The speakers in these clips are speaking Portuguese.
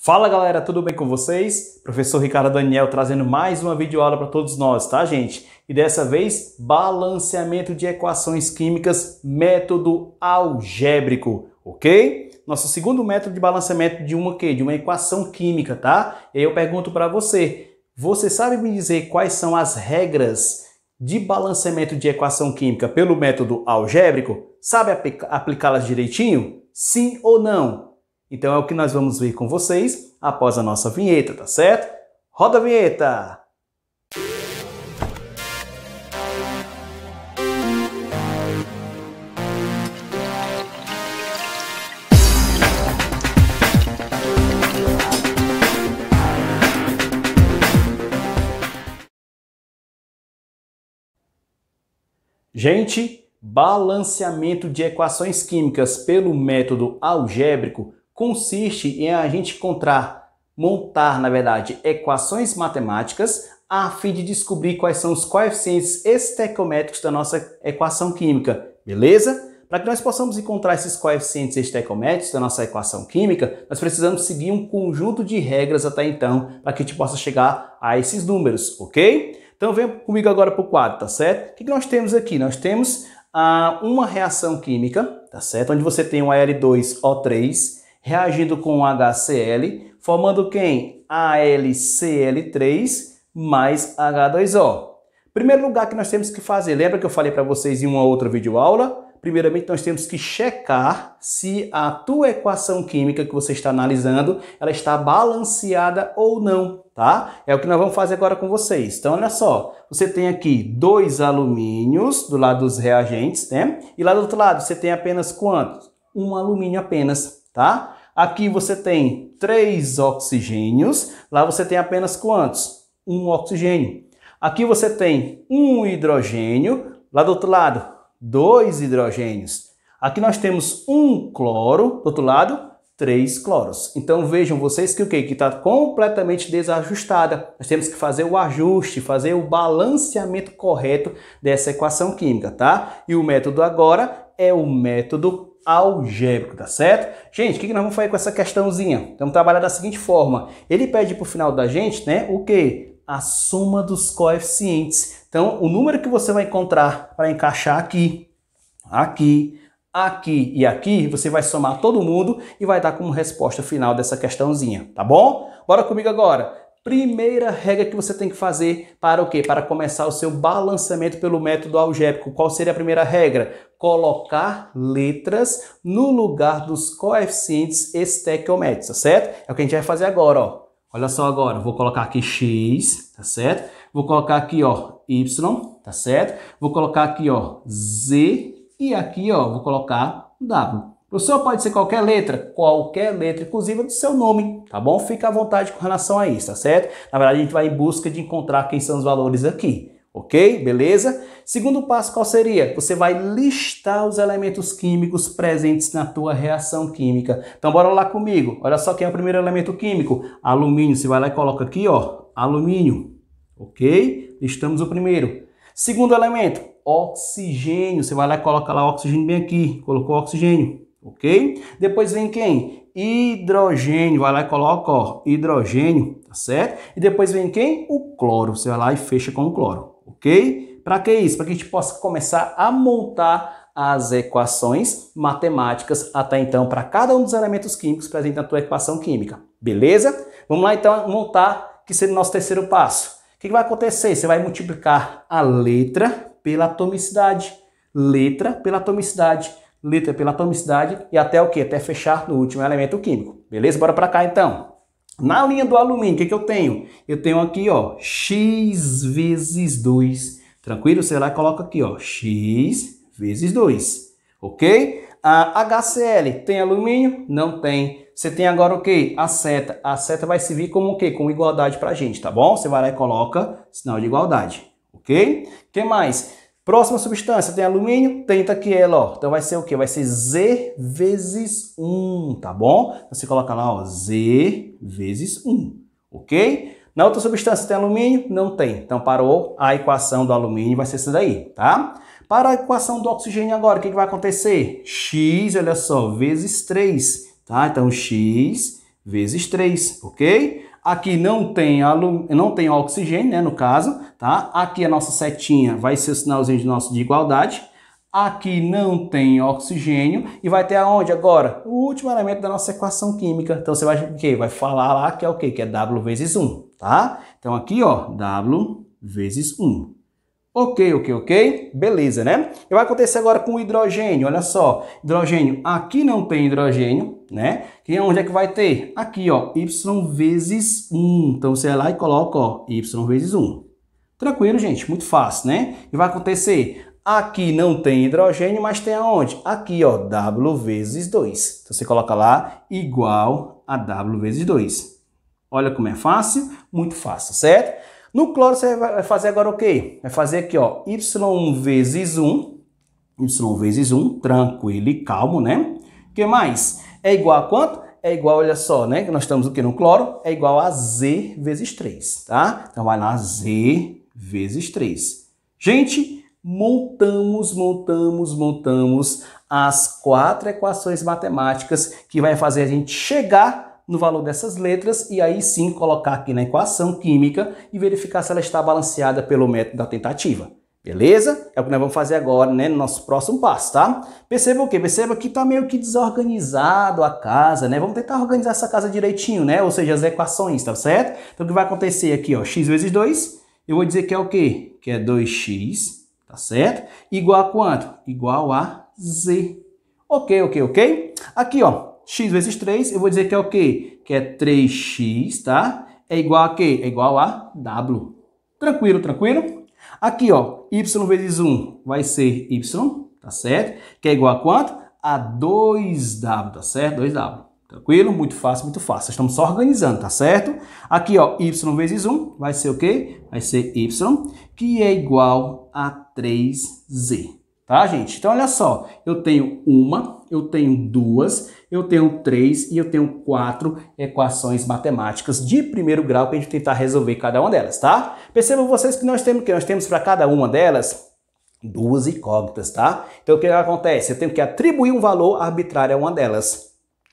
Fala galera, tudo bem com vocês? Professor Ricardo Daniel trazendo mais uma videoaula para todos nós, tá gente? E dessa vez, balanceamento de equações químicas, método algébrico, ok? Nosso segundo método de balanceamento de uma que? De uma equação química, tá? E aí eu pergunto para você, você sabe me dizer quais são as regras de balanceamento de equação química pelo método algébrico? Sabe aplicá-las direitinho? Sim ou não? Então é o que nós vamos ver com vocês após a nossa vinheta, tá certo? Roda a vinheta! Gente, balanceamento de equações químicas pelo método algébrico consiste em a gente encontrar, montar, na verdade, equações matemáticas a fim de descobrir quais são os coeficientes estequiométricos da nossa equação química, beleza? Para que nós possamos encontrar esses coeficientes estequiométricos da nossa equação química, nós precisamos seguir um conjunto de regras até então para que a gente possa chegar a esses números, ok? Então vem comigo agora para o quadro, tá certo? O que nós temos aqui? Nós temos ah, uma reação química, tá certo? Onde você tem um Al2O3 reagindo com HCl, formando quem? AlCl3 mais H2O. Primeiro lugar que nós temos que fazer, lembra que eu falei para vocês em uma outra videoaula? Primeiramente, nós temos que checar se a tua equação química que você está analisando, ela está balanceada ou não, tá? É o que nós vamos fazer agora com vocês. Então, olha só, você tem aqui dois alumínios do lado dos reagentes, né? E lá do outro lado, você tem apenas quantos? Um alumínio apenas tá? Aqui você tem três oxigênios, lá você tem apenas quantos? Um oxigênio. Aqui você tem um hidrogênio, lá do outro lado, dois hidrogênios. Aqui nós temos um cloro, do outro lado, três cloros. Então vejam vocês que o que que está completamente desajustada. Nós temos que fazer o ajuste, fazer o balanceamento correto dessa equação química, tá? E o método agora é o método algébrico, tá certo? Gente, o que, nós vamos fazer com essa questãozinha? Vamos trabalhar da seguinte forma. Ele pede para o final da gente, né, o quê? A soma dos coeficientes. Então, o número que você vai encontrar para encaixar aqui, aqui, aqui e aqui, você vai somar todo mundo e vai dar como resposta final dessa questãozinha, tá bom? Bora comigo agora primeira regra que você tem que fazer para o quê? Para começar o seu balanceamento pelo método algébrico. Qual seria a primeira regra? Colocar letras no lugar dos coeficientes estequiométricos, tá certo? É o que a gente vai fazer agora, ó. Olha só agora, vou colocar aqui x, tá certo? Vou colocar aqui, ó, y, tá certo? Vou colocar aqui, ó, z e aqui, ó, vou colocar w. Professor, pode ser qualquer letra? Qualquer letra, inclusive do seu nome, tá bom? Fica à vontade com relação a isso, tá certo? Na verdade, a gente vai em busca de encontrar quem são os valores aqui, ok? Beleza? Segundo passo, qual seria? Você vai listar os elementos químicos presentes na tua reação química. Então, bora lá comigo. Olha só quem é o primeiro elemento químico. Alumínio. Você vai lá e coloca aqui, ó, alumínio, ok? Listamos o primeiro. Segundo elemento, oxigênio. Você vai lá e coloca lá oxigênio bem aqui. Colocou oxigênio ok? Depois vem quem? Hidrogênio, vai lá e coloca, ó, hidrogênio, tá certo? E depois vem quem? O cloro, você vai lá e fecha com o cloro, ok? Para que isso? Para que a gente possa começar a montar as equações matemáticas até então para cada um dos elementos químicos presentes na tua equação química, beleza? Vamos lá então montar, que seria o nosso terceiro passo. O que vai acontecer? Você vai multiplicar a letra pela atomicidade. Letra pela atomicidade Liter pela atomicidade e até o que? Até fechar no último elemento químico. Beleza? Bora para cá então. Na linha do alumínio, o que, que eu tenho? Eu tenho aqui, ó, x vezes 2. Tranquilo? Você lá coloca aqui, ó, x vezes 2. Ok? A HCl tem alumínio? Não tem. Você tem agora o que? A seta. A seta vai servir como o quê? Como igualdade pra gente, tá bom? Você vai lá e coloca sinal de igualdade. Ok? O que mais? Próxima substância tem alumínio, tenta que ela, ó. Então vai ser o quê? Vai ser Z vezes 1, tá bom? Então você coloca lá, ó, Z vezes 1, ok? Na outra substância tem alumínio? Não tem. Então parou a equação do alumínio, vai ser essa daí, tá? Para a equação do oxigênio agora, o que, que vai acontecer? X, olha só, vezes 3, tá? Então X vezes 3, ok? Aqui não tem, não tem oxigênio, né, no caso, tá? Aqui a nossa setinha vai ser o sinalzinho de nosso de igualdade. Aqui não tem oxigênio e vai ter aonde agora? O último elemento da nossa equação química. Então você vai o quê? Vai falar lá que é o quê? Que é W vezes 1, tá? Então aqui, ó, W vezes 1. Ok, ok, ok. Beleza, né? E vai acontecer agora com o hidrogênio, olha só. Hidrogênio, aqui não tem hidrogênio, né? Que é onde é que vai ter? Aqui, ó, y vezes 1. Então você vai lá e coloca, ó, y vezes 1. Tranquilo, gente? Muito fácil, né? E vai acontecer, aqui não tem hidrogênio, mas tem aonde? Aqui, ó, W vezes 2. Então você coloca lá igual a W vezes 2. Olha como é fácil? Muito fácil, certo? No cloro você vai fazer agora o quê? Vai fazer aqui, ó, y vezes 1, y vezes 1, tranquilo e calmo, né? O que mais? é igual a quanto? É igual, olha só, né? Nós estamos o que no cloro? É igual a Z vezes 3, tá? Então vai lá, Z vezes 3. Gente, montamos, montamos, montamos as quatro equações matemáticas que vai fazer a gente chegar no valor dessas letras e aí sim colocar aqui na equação química e verificar se ela está balanceada pelo método da tentativa. Beleza? É o que nós vamos fazer agora, né? No nosso próximo passo, tá? Perceba o quê? Perceba que tá meio que desorganizado a casa, né? Vamos tentar organizar essa casa direitinho, né? Ou seja, as equações, tá certo? Então o que vai acontecer aqui, ó? x vezes 2, eu vou dizer que é o quê? Que é 2x, tá certo? Igual a quanto? Igual a z. Ok, ok, ok? Aqui, ó, x vezes 3, eu vou dizer que é o quê? Que é 3x, tá? É igual a quê? É igual a w. Tranquilo, tranquilo? Aqui, ó, y vezes 1 vai ser y, tá certo? Que é igual a quanto? A 2w, tá certo? 2w. Tranquilo? Muito fácil, muito fácil. Estamos só organizando, tá certo? Aqui, ó, y vezes 1 vai ser o quê? Vai ser y, que é igual a 3z. Tá, gente? Então, olha só. Eu tenho uma eu tenho duas, eu tenho três e eu tenho quatro equações matemáticas de primeiro grau para a gente tentar resolver cada uma delas, tá? Percebam vocês que nós temos que nós temos para cada uma delas duas incógnitas, tá? Então o é que acontece? Eu tenho que atribuir um valor arbitrário a uma delas.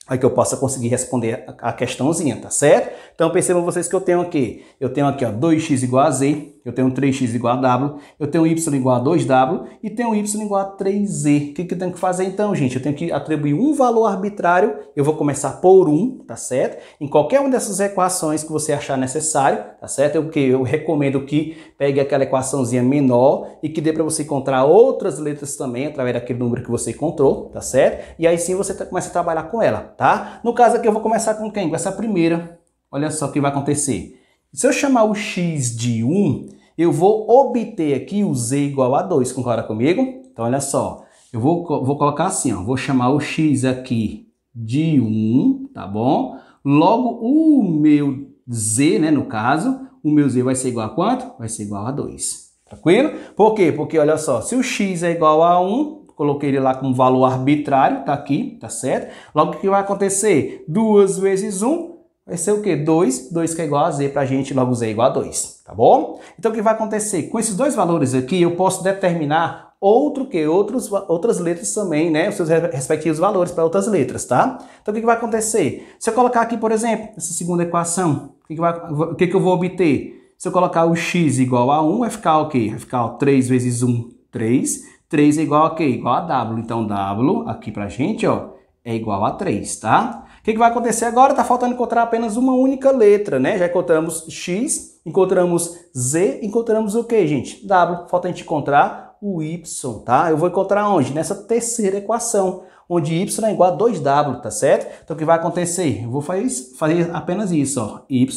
para que eu possa conseguir responder a questãozinha, tá certo? Então percebam vocês que eu tenho aqui, eu tenho aqui ó, 2x igual a z, eu tenho 3x igual a W, eu tenho y igual a 2W e tenho y igual a 3Z. O que, que eu tenho que fazer então, gente? Eu tenho que atribuir um valor arbitrário, eu vou começar por 1, tá certo? Em qualquer uma dessas equações que você achar necessário, tá certo? Eu, eu recomendo que pegue aquela equaçãozinha menor e que dê para você encontrar outras letras também através daquele número que você encontrou, tá certo? E aí sim você tá, começa a trabalhar com ela, tá? No caso aqui eu vou começar com quem? Com essa primeira. Olha só o que vai acontecer. Se eu chamar o x de 1, eu vou obter aqui o z igual a 2. Concorda comigo? Então, olha só. Eu vou, vou colocar assim, ó. Vou chamar o x aqui de 1, tá bom? Logo, o meu z, né, no caso, o meu z vai ser igual a quanto? Vai ser igual a 2. Tranquilo? Por quê? Porque, olha só, se o x é igual a 1, coloquei ele lá como valor arbitrário, tá aqui, tá certo? Logo, o que vai acontecer? 2 vezes 1 vai ser o quê? 2, 2 que é igual a z para a gente, logo z é igual a 2, tá bom? Então o que vai acontecer? Com esses dois valores aqui, eu posso determinar outro que outros, outras letras também, né? Os seus respectivos valores para outras letras, tá? Então o que, vai acontecer? Se eu colocar aqui, por exemplo, essa segunda equação, o que, que, que, que eu vou obter? Se eu colocar o x igual a 1, vai ficar o quê? Vai ficar 3 vezes 1, 3. 3 é igual a quê? Igual a W. Então W, aqui pra gente, ó, é igual a 3, tá? que, que vai acontecer agora? Está faltando encontrar apenas uma única letra, né? Já encontramos X, encontramos Z, encontramos o que, gente? W. Falta a gente encontrar o Y, tá? Eu vou encontrar onde? Nessa terceira equação, onde Y é igual a 2W, tá certo? Então, o que vai acontecer? Eu vou fazer apenas isso, ó. Y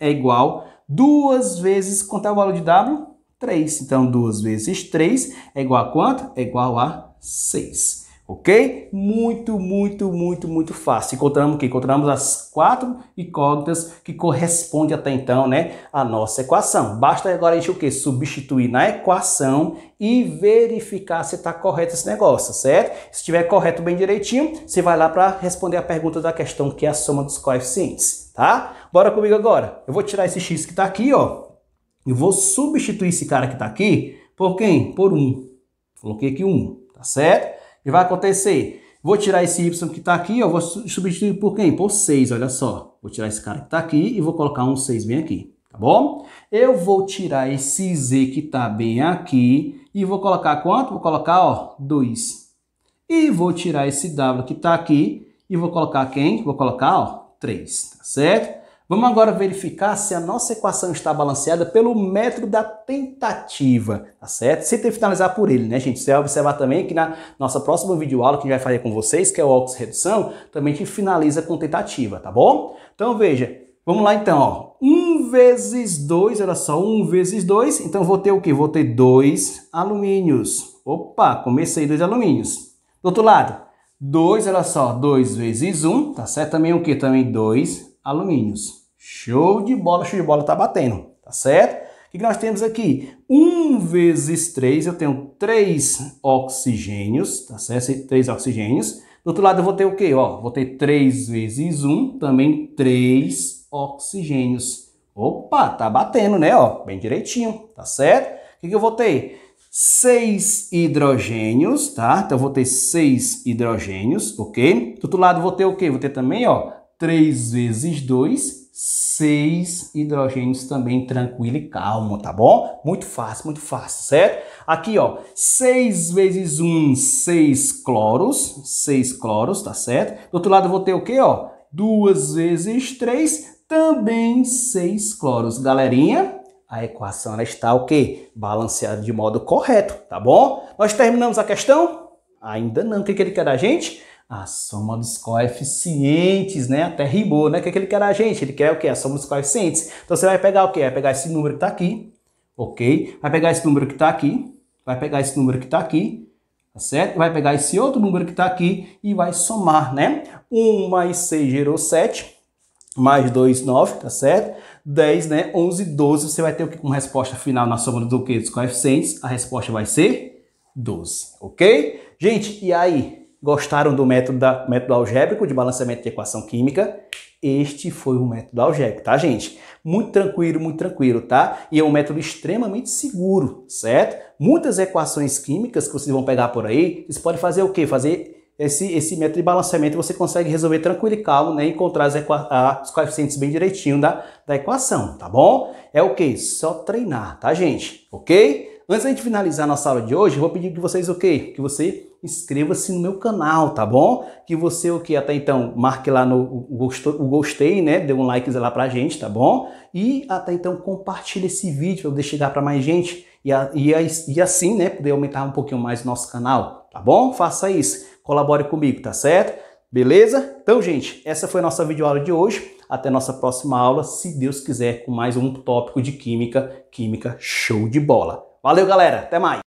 é igual duas vezes, quanto é o valor de W? 3. Então, 2 vezes 3 é igual a quanto? É igual a 6 ok? Muito, muito, muito, muito fácil. Encontramos que encontramos as quatro incógnitas que correspondem até então, né, à nossa equação. Basta agora a gente o que substituir na equação e verificar se está correto esse negócio, certo? Se estiver correto bem direitinho, você vai lá para responder a pergunta da questão que é a soma dos coeficientes, tá? Bora comigo agora. Eu vou tirar esse x que está aqui, ó, e vou substituir esse cara que está aqui por quem? Por um. Coloquei aqui um, tá certo? E vai acontecer. Vou tirar esse y que está aqui, eu vou substituir por quem? Por 6, olha só. Vou tirar esse cara que está aqui e vou colocar um 6 bem aqui, tá bom? Eu vou tirar esse z que está bem aqui e vou colocar quanto? Vou colocar, ó, 2. E vou tirar esse w que está aqui e vou colocar quem? Vou colocar, ó, 3, tá certo? Vamos agora verificar se a nossa equação está balanceada pelo método da tentativa, tá certo? Sem ter que finalizar por ele, né, gente? Você vai observar também que na nossa próxima videoaula que a gente vai fazer com vocês, que é o óxido redução, também a gente finaliza com tentativa, tá bom? Então veja, vamos lá então, ó. 1 vezes 2, olha só, 1 vezes 2, então vou ter o quê? Vou ter 2 alumínios. Opa, comecei 2 alumínios. Do outro lado, 2, olha só, 2 vezes 1, tá certo? Também o quê? Também 2 alumínios. Show de bola, show de bola, tá batendo, tá certo? O que nós temos aqui? 1 vezes 3, eu tenho 3 oxigênios, tá certo? 3 oxigênios. Do outro lado eu vou ter o quê? Ó, vou ter 3 vezes 1, também 3 oxigênios. Opa, tá batendo, né? Ó, bem direitinho, tá certo? O que, que eu vou ter? 6 hidrogênios, tá? Então eu vou ter 6 hidrogênios, ok? Do outro lado eu vou ter o quê? Vou ter também, ó, 3 vezes 2, seis hidrogênios também tranquilo e calmo, tá bom? Muito fácil, muito fácil, certo? Aqui, ó, seis vezes um, seis cloros, seis cloros, tá certo? Do outro lado eu vou ter o quê, ó? Duas vezes três, também seis cloros. Galerinha, a equação ela está o quê? Balanceada de modo correto, tá bom? Nós terminamos a questão? Ainda não. O que, ele quer da gente? a soma dos coeficientes, né? Até rimou, né? O que, é que ele quer a gente? Ele quer o quê? A soma dos coeficientes. Então você vai pegar o quê? Vai pegar esse número que está aqui, ok? Vai pegar esse número que está aqui, vai pegar esse número que está aqui, tá certo? Vai pegar esse outro número que está aqui e vai somar, né? 1 mais 6 gerou 7, mais 2, 9, tá certo? 10, né? 11, 12, você vai ter o quê? como resposta final na soma do que? Dos coeficientes, a resposta vai ser 12, ok? Gente, e aí? gostaram do método, da, método algébrico de balanceamento de equação química, este foi o método algébrico, tá, gente? Muito tranquilo, muito tranquilo, tá? E é um método extremamente seguro, certo? Muitas equações químicas que vocês vão pegar por aí, vocês podem fazer o quê? Fazer esse, esse método de balanceamento você consegue resolver tranquilo e calmo, né? Encontrar as os coeficientes bem direitinho da, da equação, tá bom? É o quê? que? Só treinar, tá, gente? Ok? Antes da gente finalizar nossa aula de hoje, eu vou pedir que vocês o okay, Que você inscreva-se no meu canal, tá bom? Que você o que até então marque lá no o gostei, né? Dê um like lá pra gente, tá bom? E até então compartilhe esse vídeo para poder chegar para mais gente e, a, e, a, e assim, né, poder aumentar um pouquinho mais o nosso canal, tá bom? Faça isso, colabore comigo, tá certo? Beleza? Então, gente, essa foi a nossa videoaula de hoje. Até nossa próxima aula, se Deus quiser, com mais um tópico de química, química show de bola. Valeu, galera. Até mais.